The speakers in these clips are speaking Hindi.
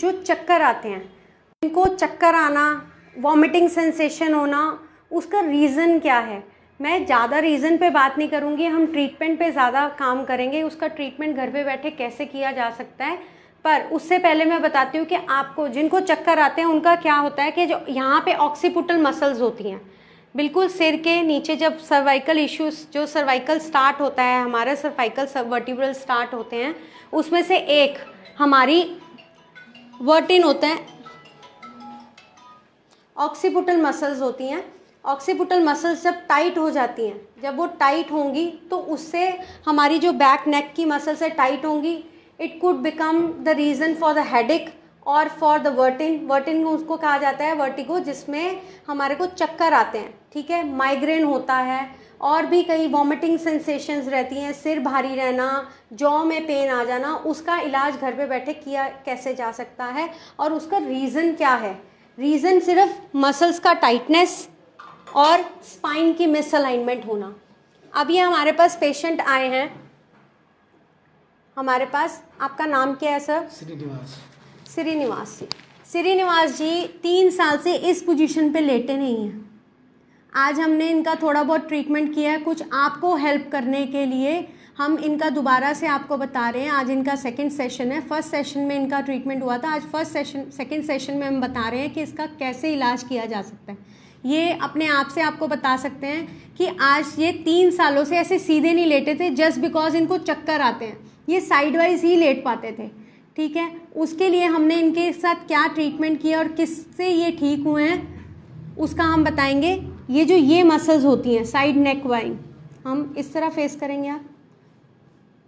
जो चक्कर आते हैं इनको चक्कर आना वॉमिटिंग सेंसेशन होना उसका रीज़न क्या है मैं ज़्यादा रीज़न पे बात नहीं करूँगी हम ट्रीटमेंट पे ज़्यादा काम करेंगे उसका ट्रीटमेंट घर पे बैठे कैसे किया जा सकता है पर उससे पहले मैं बताती हूँ कि आपको जिनको चक्कर आते हैं उनका क्या होता है कि जो यहाँ पे ऑक्सीपुटल मसल्स होती हैं बिल्कुल सिर के नीचे जब सर्वाइकल इश्यूज जो सर्वाइकल स्टार्ट होता है हमारे सर्वाइकल वर्टिब्रल स्टार्ट होते हैं उसमें से एक हमारी वर्टिन होते हैं ऑक्सीपुटल मसल्स होती हैं ऑक्सीपुटल मसल्स जब टाइट हो जाती हैं जब वो टाइट होंगी तो उससे हमारी जो बैक नेक की मसल्स है टाइट होंगी it could become the reason for the headache और फॉर द वर्टिन वर्टिन उसको कहा जाता है वर्टिगो जिसमें हमारे को चक्कर आते हैं ठीक है माइग्रेन होता है और भी कई वॉमिटिंग सेंसेशंस रहती हैं सिर भारी रहना जॉ में पेन आ जाना उसका इलाज घर पे बैठे किया कैसे जा सकता है और उसका रीज़न क्या है रीज़न सिर्फ मसल्स का टाइटनेस और स्पाइन की मिसअलाइनमेंट होना अभी हमारे पास पेशेंट आए हैं हमारे पास आपका नाम क्या है सर श्रीनिवास श्रीनिवास जी श्रीनिवास जी तीन साल से इस पोजीशन पे लेटे नहीं हैं आज हमने इनका थोड़ा बहुत ट्रीटमेंट किया है कुछ आपको हेल्प करने के लिए हम इनका दोबारा से आपको बता रहे हैं आज इनका सेकंड सेशन है फर्स्ट सेशन में इनका ट्रीटमेंट हुआ था आज फर्स्ट सेशन सेकंड सेशन में हम बता रहे हैं कि इसका कैसे इलाज किया जा सकता है ये अपने आप से आपको बता सकते हैं कि आज ये तीन सालों से ऐसे सीधे नहीं लेटे थे जस्ट बिकॉज इनको चक्कर आते हैं ये साइड वाइज ही लेट पाते थे ठीक है उसके लिए हमने इनके साथ क्या ट्रीटमेंट किया और किससे ये ठीक हुए हैं उसका हम बताएंगे ये जो ये मसल्स होती हैं साइड नेक वाइन हम इस तरह फेस करेंगे आप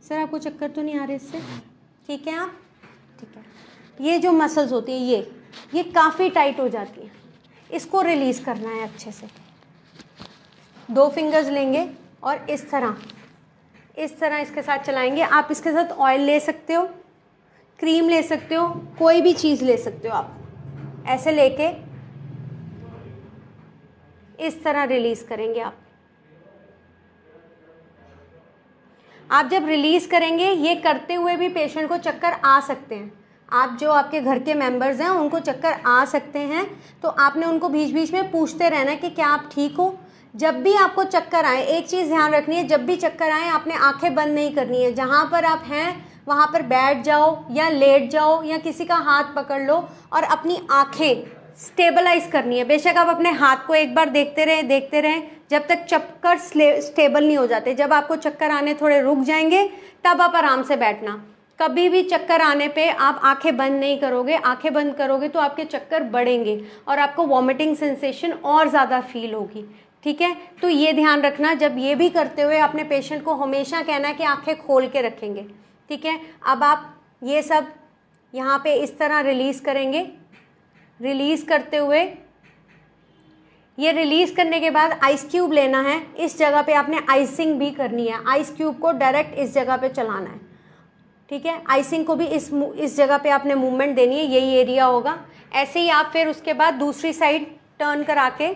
सर आपको चक्कर तो नहीं आ रहे इससे ठीक है आप ठीक है ये जो मसल्स होती है ये ये काफ़ी टाइट हो जाती हैं इसको रिलीज़ करना है अच्छे से दो फिंगर्स लेंगे और इस तरह इस तरह इसके साथ चलाएंगे आप इसके साथ ऑयल ले सकते हो क्रीम ले सकते हो कोई भी चीज़ ले सकते हो आप ऐसे लेके इस तरह रिलीज करेंगे आप आप जब रिलीज करेंगे ये करते हुए भी पेशेंट को चक्कर आ सकते हैं आप जो आपके घर के मेंबर्स हैं उनको चक्कर आ सकते हैं तो आपने उनको बीच बीच में पूछते रहना कि क्या आप ठीक हो जब भी आपको चक्कर आए एक चीज़ ध्यान रखनी है जब भी चक्कर आए आपने आंखें बंद नहीं करनी है जहाँ पर आप हैं वहाँ पर बैठ जाओ या लेट जाओ या किसी का हाथ पकड़ लो और अपनी आंखें स्टेबलाइज करनी है बेशक आप अपने हाथ को एक बार देखते रहें देखते रहें जब तक चक्कर स्टेबल नहीं हो जाते जब आपको चक्कर आने थोड़े रुक जाएंगे तब आप आराम से बैठना कभी भी चक्कर आने पे आप आंखें बंद नहीं करोगे आंखें बंद करोगे तो आपके चक्कर बढ़ेंगे और आपको वॉमिटिंग सेंसेशन और ज़्यादा फील होगी ठीक है तो ये ध्यान रखना जब ये भी करते हुए अपने पेशेंट को हमेशा कहना है कि आंखें खोल के रखेंगे ठीक है अब आप ये सब यहाँ पे इस तरह रिलीज़ करेंगे रिलीज़ करते हुए ये रिलीज़ करने के बाद आइस क्यूब लेना है इस जगह पे आपने आइसिंग भी करनी है आइस क्यूब को डायरेक्ट इस जगह पे चलाना है ठीक है आइसिंग को भी इस इस जगह पे आपने मूवमेंट देनी है यही एरिया होगा ऐसे ही आप फिर उसके बाद दूसरी साइड टर्न करा के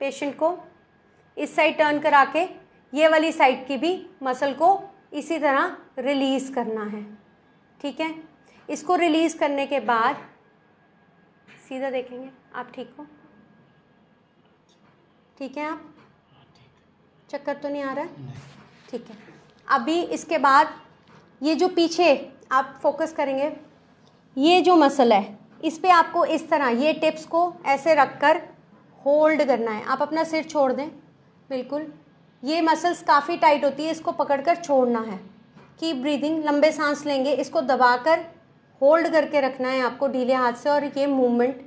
पेशेंट को इस साइड टर्न करा के ये वाली साइड की भी मसल को इसी तरह रिलीज़ करना है ठीक है इसको रिलीज़ करने के बाद सीधा देखेंगे आप ठीक हो ठीक है आप चक्कर तो नहीं आ रहा है ठीक है अभी इसके बाद ये जो पीछे आप फोकस करेंगे ये जो मसल है इस पर आपको इस तरह ये टिप्स को ऐसे रख कर होल्ड करना है आप अपना सिर छोड़ दें बिल्कुल ये मसल्स काफ़ी टाइट होती है इसको पकड़कर छोड़ना है कीप ब्रीदिंग लंबे सांस लेंगे इसको दबाकर होल्ड करके रखना है आपको ढीले हाथ से और ये मूवमेंट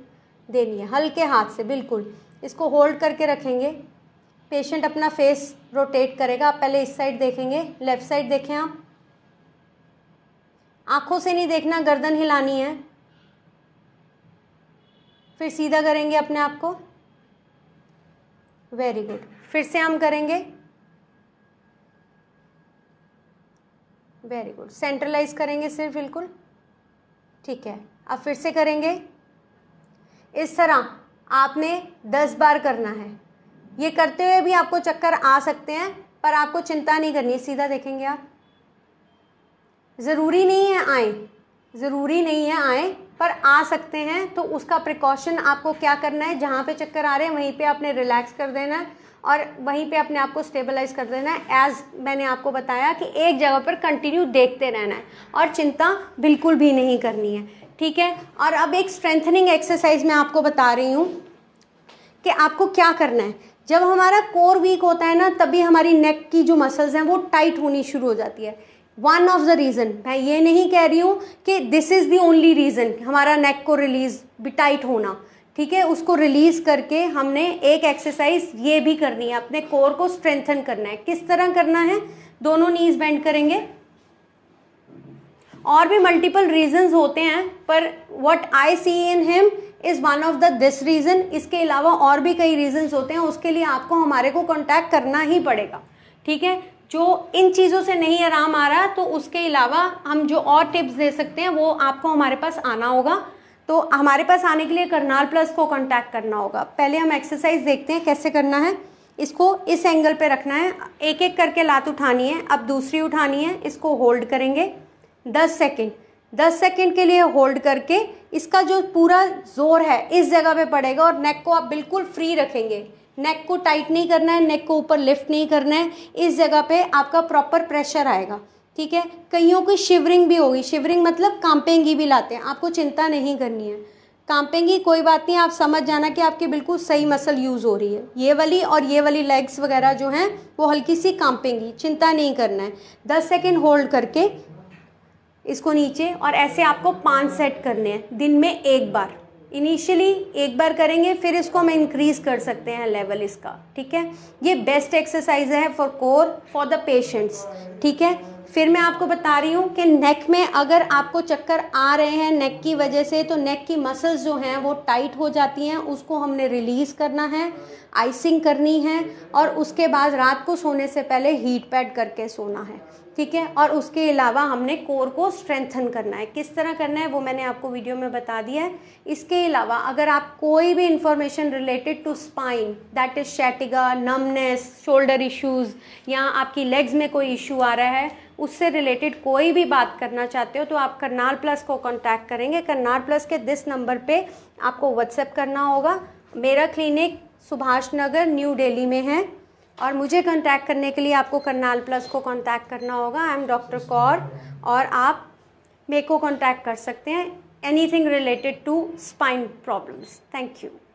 देनी है हल्के हाथ से बिल्कुल इसको होल्ड करके रखेंगे पेशेंट अपना फेस रोटेट करेगा आप पहले इस साइड देखेंगे लेफ्ट साइड देखें आप आँखों से नहीं देखना गर्दन हिलानी है फिर सीधा करेंगे अपने आप को वेरी गुड फिर से हम करेंगे वेरी गुड सेंट्रलाइज करेंगे सिर्फ बिल्कुल ठीक है अब फिर से करेंगे इस तरह आपने दस बार करना है ये करते हुए भी आपको चक्कर आ सकते हैं पर आपको चिंता नहीं करनी सीधा देखेंगे आप ज़रूरी नहीं है आए ज़रूरी नहीं है आए पर आ सकते हैं तो उसका प्रिकॉशन आपको क्या करना है जहाँ पे चक्कर आ रहे हैं वहीं पे आपने रिलैक्स कर देना है और वहीं पे अपने आप को स्टेबलाइज कर देना है एज मैंने आपको बताया कि एक जगह पर कंटिन्यू देखते रहना है और चिंता बिल्कुल भी नहीं करनी है ठीक है और अब एक स्ट्रेंथनिंग एक्सरसाइज मैं आपको बता रही हूँ कि आपको क्या करना है जब हमारा कोर वीक होता है ना तभी हमारी नेक की जो मसल्स हैं वो टाइट होनी शुरू हो जाती है वन ऑफ द रीज़न मैं ये नहीं कह रही हूँ कि this is the only reason हमारा नेक को रिलीज भी टाइट होना ठीक है उसको रिलीज करके हमने एक एक्सरसाइज ये भी करनी है अपने कोर को स्ट्रेंथन करना है किस तरह करना है दोनों नीज बेंड करेंगे और भी मल्टीपल रीजंस होते हैं पर what I see in him is one of the this reason इसके अलावा और भी कई रीजंस होते हैं उसके लिए आपको हमारे को कॉन्टेक्ट करना ही पड़ेगा ठीक है जो इन चीज़ों से नहीं आराम आ रहा तो उसके अलावा हम जो और टिप्स दे सकते हैं वो आपको हमारे पास आना होगा तो हमारे पास आने के लिए करनाल प्लस को कॉन्टैक्ट करना होगा पहले हम एक्सरसाइज देखते हैं कैसे करना है इसको इस एंगल पे रखना है एक एक करके लात उठानी है अब दूसरी उठानी है इसको होल्ड करेंगे दस सेकेंड दस सेकेंड के लिए होल्ड करके इसका जो पूरा जोर है इस जगह पे पड़ेगा और नेक को आप बिल्कुल फ्री रखेंगे नेक को टाइट नहीं करना है नेक को ऊपर लिफ्ट नहीं करना है इस जगह पे आपका प्रॉपर प्रेशर आएगा ठीक है कईयों की शिवरिंग भी होगी शिवरिंग मतलब कांपेंगी भी लाते हैं आपको चिंता नहीं करनी है कांपेंगी कोई बात नहीं आप समझ जाना कि आपकी बिल्कुल सही मसल यूज़ हो रही है ये वाली और ये वाली लेग्स वगैरह जो हैं वो हल्की सी कांपेंगी चिंता नहीं करना है दस सेकेंड होल्ड करके इसको नीचे और ऐसे आपको पाँच सेट करने हैं दिन में एक बार इनिशियली एक बार करेंगे फिर इसको हम इंक्रीज कर सकते हैं लेवल इसका ठीक है ये बेस्ट एक्सरसाइज है for core for the patients ठीक है फिर मैं आपको बता रही हूँ कि नेक में अगर आपको चक्कर आ रहे हैं नेक की वजह से तो नेक की मसल्स जो हैं वो टाइट हो जाती हैं उसको हमने रिलीज़ करना है आइसिंग करनी है और उसके बाद रात को सोने से पहले हीट पैड करके सोना है ठीक है और उसके अलावा हमने कोर को स्ट्रेंथन करना है किस तरह करना है वो मैंने आपको वीडियो में बता दिया है इसके अलावा अगर आप कोई भी information related to spine that is sciatica numbness shoulder issues या आपकी लेग्स में कोई इशू आ रहा है उससे रिलेटेड कोई भी बात करना चाहते हो तो आप करनाल प्लस को कॉन्टैक्ट करेंगे करनाल प्लस के दिस नंबर पर आपको व्हाट्सएप करना होगा मेरा क्लिनिक सुभाष नगर न्यू डेली में है और मुझे कांटेक्ट करने के लिए आपको करनाल प्लस को कांटेक्ट करना होगा आई एम डॉक्टर कौर और आप मेरे को कांटेक्ट कर सकते हैं anything related to spine problems thank you